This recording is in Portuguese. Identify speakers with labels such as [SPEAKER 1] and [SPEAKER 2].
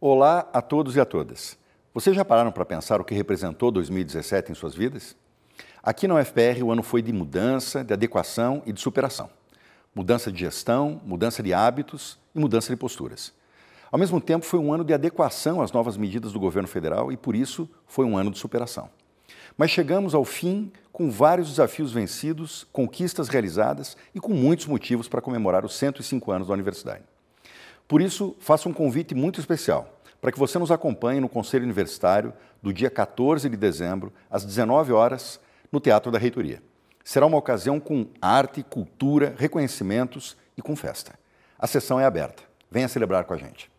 [SPEAKER 1] Olá a todos e a todas. Vocês já pararam para pensar o que representou 2017 em suas vidas? Aqui na UFPR o ano foi de mudança, de adequação e de superação. Mudança de gestão, mudança de hábitos e mudança de posturas. Ao mesmo tempo, foi um ano de adequação às novas medidas do governo federal e, por isso, foi um ano de superação. Mas chegamos ao fim com vários desafios vencidos, conquistas realizadas e com muitos motivos para comemorar os 105 anos da universidade. Por isso, faço um convite muito especial para que você nos acompanhe no Conselho Universitário do dia 14 de dezembro, às 19 horas, no Teatro da Reitoria. Será uma ocasião com arte, cultura, reconhecimentos e com festa. A sessão é aberta. Venha celebrar com a gente.